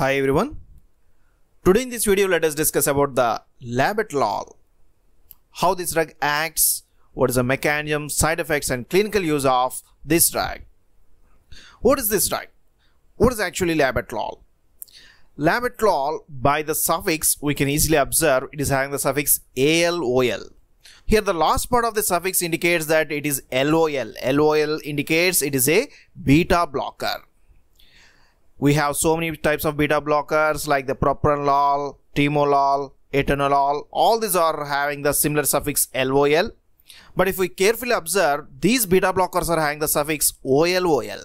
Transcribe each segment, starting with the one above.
Hi everyone. Today in this video let us discuss about the labetalol. How this drug acts, what is the mechanism, side effects and clinical use of this drug. What is this drug? What is actually labetalol? Labetalol by the suffix we can easily observe it is having the suffix ALOL. Here the last part of the suffix indicates that it is LOL. LOL indicates it is a beta blocker we have so many types of beta blockers like the propranolol, timolol, etanolol. All these are having the similar suffix LOL. But if we carefully observe, these beta blockers are having the suffix OLOL.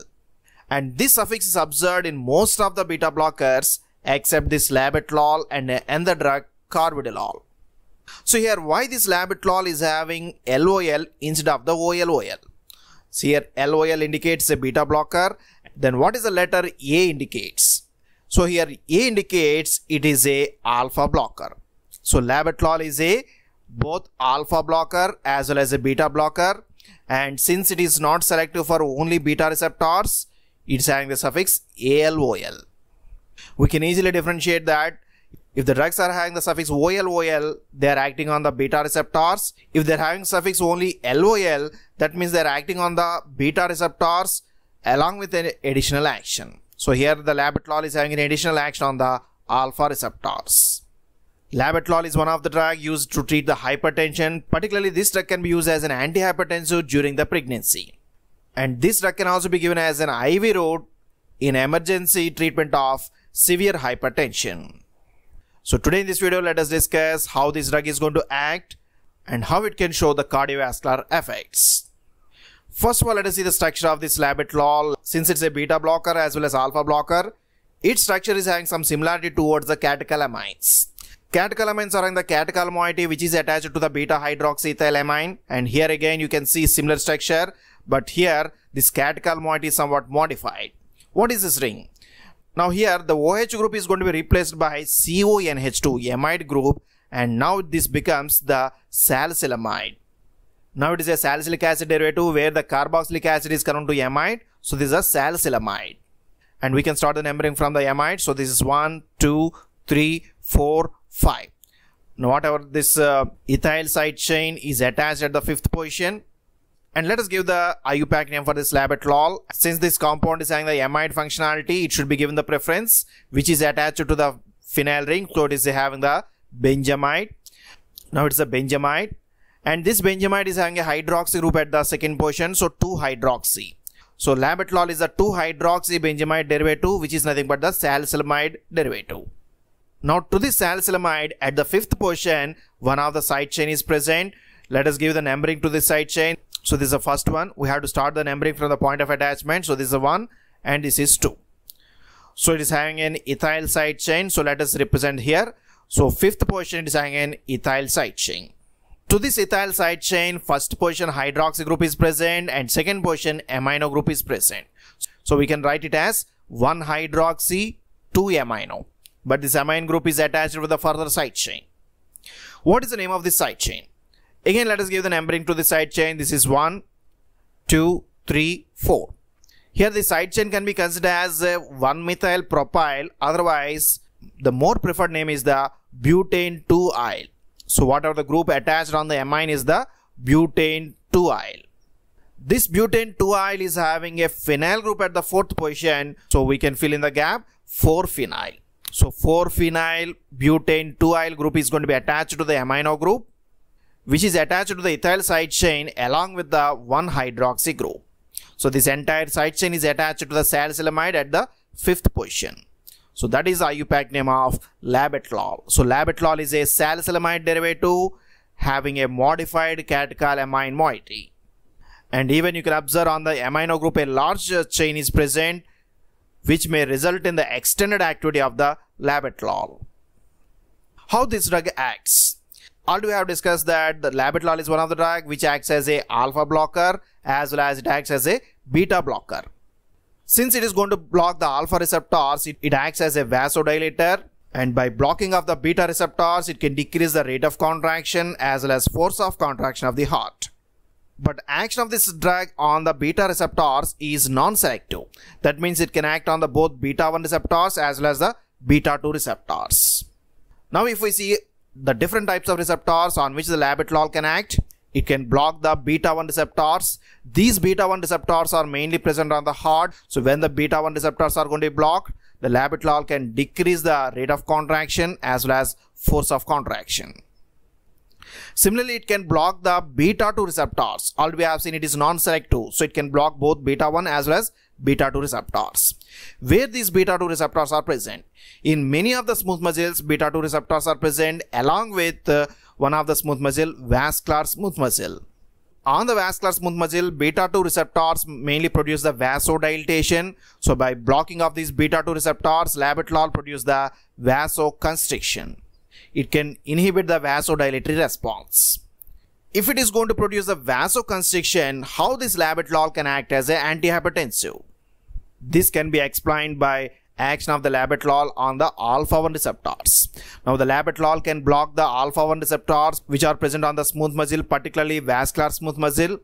And this suffix is observed in most of the beta blockers except this labetalol and, uh, the drug carvedilol. So here why this labetalol is having LOL instead of the OLOL. So here LOL indicates a beta blocker then what is the letter A indicates? So here A indicates it is a alpha blocker. So labetalol is a both alpha blocker as well as a beta blocker and since it is not selective for only beta receptors, it's having the suffix ALOL. We can easily differentiate that if the drugs are having the suffix OLOL, they are acting on the beta receptors. If they're having suffix only LOL, that means they're acting on the beta receptors along with an additional action. So here the labetalol is having an additional action on the alpha receptors. Labetalol is one of the drug used to treat the hypertension. Particularly this drug can be used as an antihypertensive during the pregnancy. And this drug can also be given as an IV route in emergency treatment of severe hypertension. So today in this video, let us discuss how this drug is going to act and how it can show the cardiovascular effects. First of all, let us see the structure of this labetalol. Since it's a beta blocker as well as alpha blocker, its structure is having some similarity towards the catecholamines. Catecholamines are in the catecholamoiety which is attached to the beta hydroxyethylamine and here again you can see similar structure but here this catecholamoiety is somewhat modified. What is this ring? Now here the OH group is going to be replaced by CONH2 amide group and now this becomes the salicylamide. Now it is a salicylic acid derivative where the carboxylic acid is current to amide. So this is a salicylamide. And we can start the numbering from the amide. So this is 1, 2, 3, 4, 5. Now whatever this uh, ethyl side chain is attached at the fifth position. And let us give the IUPAC name for this lab at Since this compound is having the amide functionality, it should be given the preference, which is attached to the phenyl ring. So it is having the benjamide. Now it's a benjamide and this benzamide is having a hydroxy group at the second position so 2 hydroxy so labetalol is a 2 hydroxy benzamide derivative which is nothing but the salicylamide derivative now to this salicylamide at the fifth position one of the side chain is present let us give the numbering to this side chain so this is the first one we have to start the numbering from the point of attachment so this is the one and this is two so it is having an ethyl side chain so let us represent here so fifth position is having an ethyl side chain so this ethyl side chain, first position hydroxy group is present and second position amino group is present. So we can write it as 1 hydroxy, 2 amino. But this amine group is attached with the further side chain. What is the name of this side chain? Again, let us give the numbering to the side chain. This is 1, 2, 3, 4. Here the side chain can be considered as 1-methyl propyl. Otherwise, the more preferred name is the butane 2-yl. So whatever the group attached on the amine is the butane 2-yl. This butane 2-yl is having a phenyl group at the fourth position. So we can fill in the gap 4-phenyl. So 4-phenyl butane 2-yl group is going to be attached to the amino group which is attached to the ethyl side chain along with the 1-hydroxy group. So this entire side chain is attached to the salicylamide at the fifth position. So that is the IUPAC name of labetalol. So labetalol is a salicylamide derivative having a modified catechol moiety. And even you can observe on the amino group a large chain is present which may result in the extended activity of the labetalol. How this drug acts? Already we have discussed that the labetalol is one of the drug which acts as a alpha blocker as well as it acts as a beta blocker. Since it is going to block the alpha receptors, it, it acts as a vasodilator and by blocking of the beta receptors, it can decrease the rate of contraction as well as force of contraction of the heart. But action of this drug on the beta receptors is non-selective. That means it can act on the both beta 1 receptors as well as the beta 2 receptors. Now if we see the different types of receptors on which the labetalol can act, it can block the beta 1 receptors. These beta 1 receptors are mainly present on the heart. So when the beta 1 receptors are going to be blocked, the labetalol can decrease the rate of contraction as well as force of contraction. Similarly, it can block the beta 2 receptors. Already we have seen it is non-selective. So it can block both beta 1 as well as beta 2 receptors. Where these beta 2 receptors are present? In many of the smooth muscles, beta 2 receptors are present along with uh, one of the smooth muscle, vascular smooth muscle. On the vascular smooth muscle, beta-2 receptors mainly produce the vasodilatation. So by blocking of these beta-2 receptors, labetalol produce the vasoconstriction. It can inhibit the vasodilatory response. If it is going to produce the vasoconstriction, how this labetalol can act as an antihypertensive? This can be explained by action of the labetalol on the alpha-1 receptors. Now the labetalol can block the alpha-1 receptors which are present on the smooth muscle, particularly vascular smooth muscle.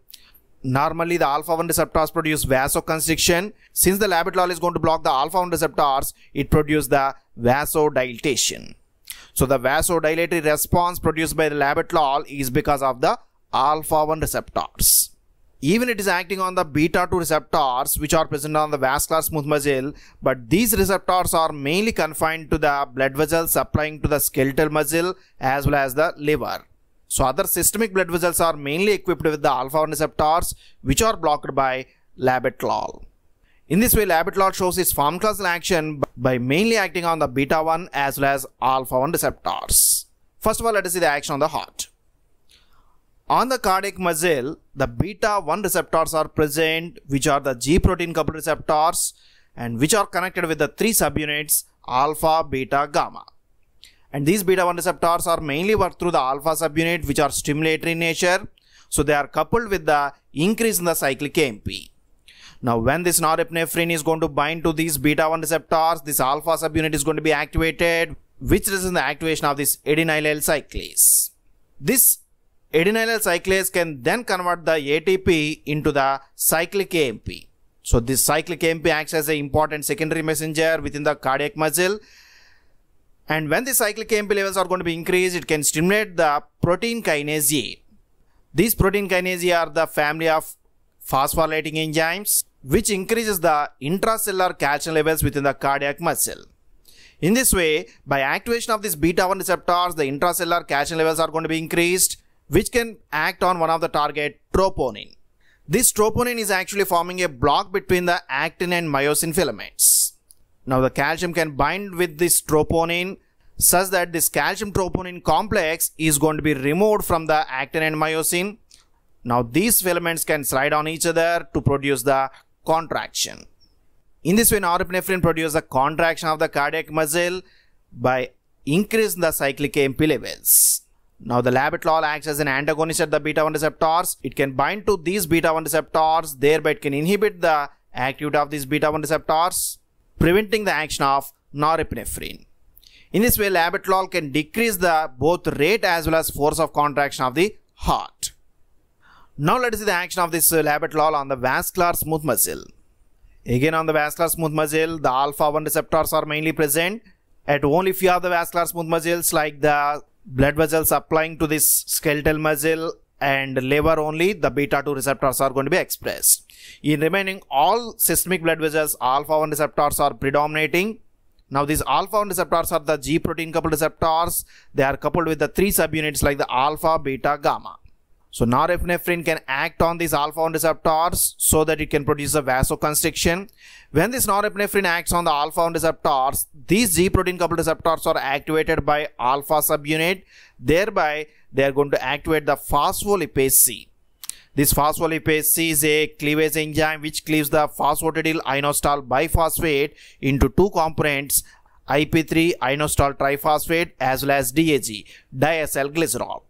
Normally the alpha-1 receptors produce vasoconstriction. Since the labetalol is going to block the alpha-1 receptors, it produces the vasodilatation. So the vasodilatory response produced by the labetalol is because of the alpha-1 receptors. Even it is acting on the beta-2 receptors which are present on the vascular smooth muscle, but these receptors are mainly confined to the blood vessels supplying to the skeletal muscle as well as the liver. So other systemic blood vessels are mainly equipped with the alpha 1 receptors which are blocked by labetalol. In this way, labetalol shows its pharmacological action by mainly acting on the beta 1 as well as alpha 1 receptors. First of all, let us see the action on the heart. On the cardiac muscle, the beta 1 receptors are present, which are the G protein coupled receptors and which are connected with the three subunits alpha, beta, gamma. And these beta 1 receptors are mainly worked through the alpha subunit, which are stimulatory in nature. So they are coupled with the increase in the cyclic AMP. Now, when this norepinephrine is going to bind to these beta 1 receptors, this alpha subunit is going to be activated, which results in the activation of this adenylyl cyclase. This adenyl cyclase can then convert the ATP into the cyclic AMP. So this cyclic AMP acts as an important secondary messenger within the cardiac muscle. And when the cyclic AMP levels are going to be increased, it can stimulate the protein kinase A. These protein kinase A are the family of phosphorylating enzymes, which increases the intracellular calcium levels within the cardiac muscle. In this way, by activation of these beta 1 receptors, the intracellular calcium levels are going to be increased which can act on one of the target troponin. This troponin is actually forming a block between the actin and myosin filaments. Now the calcium can bind with this troponin such that this calcium troponin complex is going to be removed from the actin and myosin. Now these filaments can slide on each other to produce the contraction. In this way, norepinephrine produces the contraction of the cardiac muscle by increasing the cyclic AMP levels. Now the labetalol acts as an antagonist at the beta-1 receptors. It can bind to these beta-1 receptors, thereby it can inhibit the activity of these beta-1 receptors, preventing the action of norepinephrine. In this way, labetalol can decrease the both rate as well as force of contraction of the heart. Now let us see the action of this uh, labetalol on the vascular smooth muscle. Again on the vascular smooth muscle, the alpha 1 receptors are mainly present at only few of the vascular smooth muscles like the blood vessels applying to this skeletal muscle and liver only the beta 2 receptors are going to be expressed. In remaining all systemic blood vessels alpha 1 receptors are predominating. Now these alpha 1 receptors are the G protein coupled receptors. They are coupled with the three subunits like the alpha, beta, gamma. So norepinephrine can act on these alpha-1 receptors so that it can produce a vasoconstriction. When this norepinephrine acts on the alpha-1 receptors, these G-protein coupled receptors are activated by alpha subunit. Thereby, they are going to activate the phospholipase C. This phospholipase C is a cleavage enzyme which cleaves the phosphatidyl inositol biphosphate into two components IP3 inositol triphosphate as well as DAG, diacylglycerol.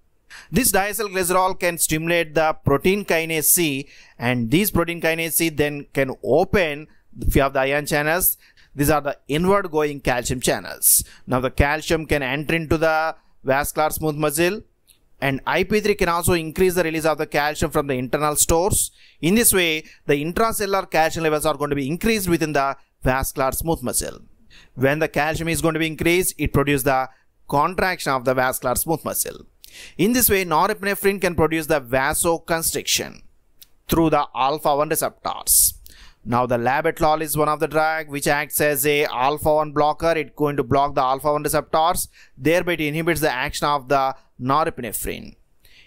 This diacylglycerol can stimulate the protein kinase C and these protein kinase C then can open few of the ion channels. These are the inward going calcium channels. Now the calcium can enter into the vascular smooth muscle and IP3 can also increase the release of the calcium from the internal stores. In this way, the intracellular calcium levels are going to be increased within the vascular smooth muscle. When the calcium is going to be increased, it produces the contraction of the vascular smooth muscle. In this way, norepinephrine can produce the vasoconstriction through the alpha-1 receptors. Now the labetalol is one of the drug which acts as a alpha-1 blocker. It's going to block the alpha-1 receptors. Thereby it inhibits the action of the norepinephrine.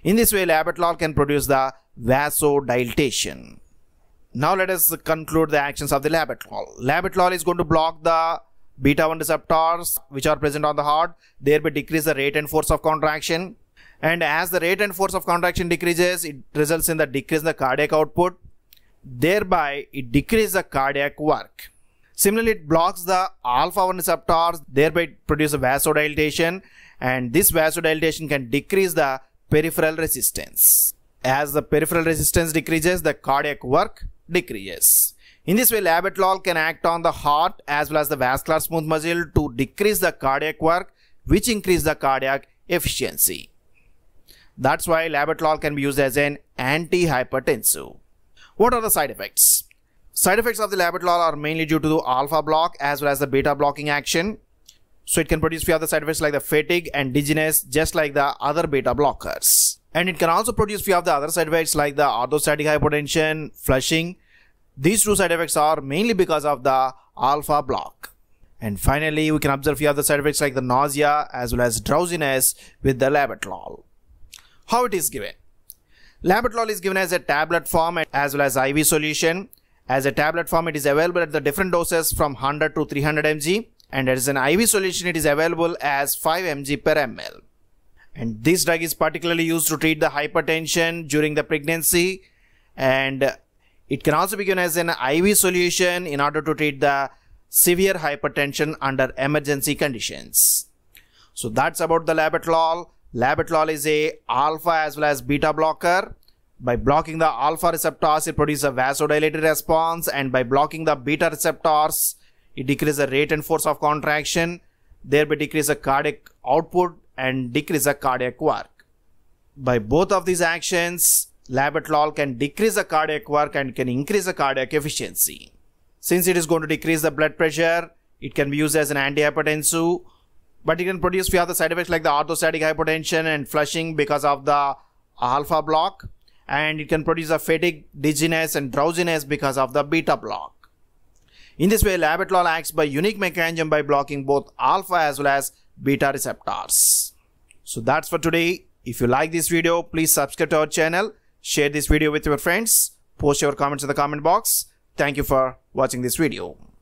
In this way, labetalol can produce the vasodilatation. Now let us conclude the actions of the labetalol. Labetalol is going to block the beta 1 receptors which are present on the heart thereby decrease the rate and force of contraction and as the rate and force of contraction decreases, it results in the decrease in the cardiac output. Thereby, it decreases the cardiac work. Similarly, it blocks the alpha 1 receptors, thereby produces vasodilatation, and this vasodilatation can decrease the peripheral resistance. As the peripheral resistance decreases, the cardiac work decreases. In this way, labetalol can act on the heart as well as the vascular smooth muscle to decrease the cardiac work, which increase the cardiac efficiency. That's why labetalol can be used as an antihypertensive. What are the side effects? Side effects of the labetalol are mainly due to the alpha block as well as the beta blocking action. So it can produce few other side effects like the fatigue and dizziness just like the other beta blockers. And it can also produce few of the other side effects like the orthostatic hypotension, flushing. These two side effects are mainly because of the alpha block. And finally, we can observe few other side effects like the nausea as well as drowsiness with the labetalol how it is given. Labetalol is given as a tablet form as well as IV solution. As a tablet form, it is available at the different doses from 100 to 300 mg and as an IV solution, it is available as 5 mg per ml. And this drug is particularly used to treat the hypertension during the pregnancy and it can also be given as an IV solution in order to treat the severe hypertension under emergency conditions. So that's about the labetalol. Labetalol is a alpha as well as beta blocker. By blocking the alpha receptors, it produces a vasodilated response and by blocking the beta receptors, it decreases the rate and force of contraction, thereby decrease the cardiac output and decrease the cardiac work. By both of these actions, labetalol can decrease the cardiac work and can increase the cardiac efficiency. Since it is going to decrease the blood pressure, it can be used as an antihypertensive but it can produce few other side effects like the orthostatic hypotension and flushing because of the alpha block and it can produce a fatigue dizziness and drowsiness because of the beta block in this way labetalol acts by unique mechanism by blocking both alpha as well as beta receptors so that's for today if you like this video please subscribe to our channel share this video with your friends post your comments in the comment box thank you for watching this video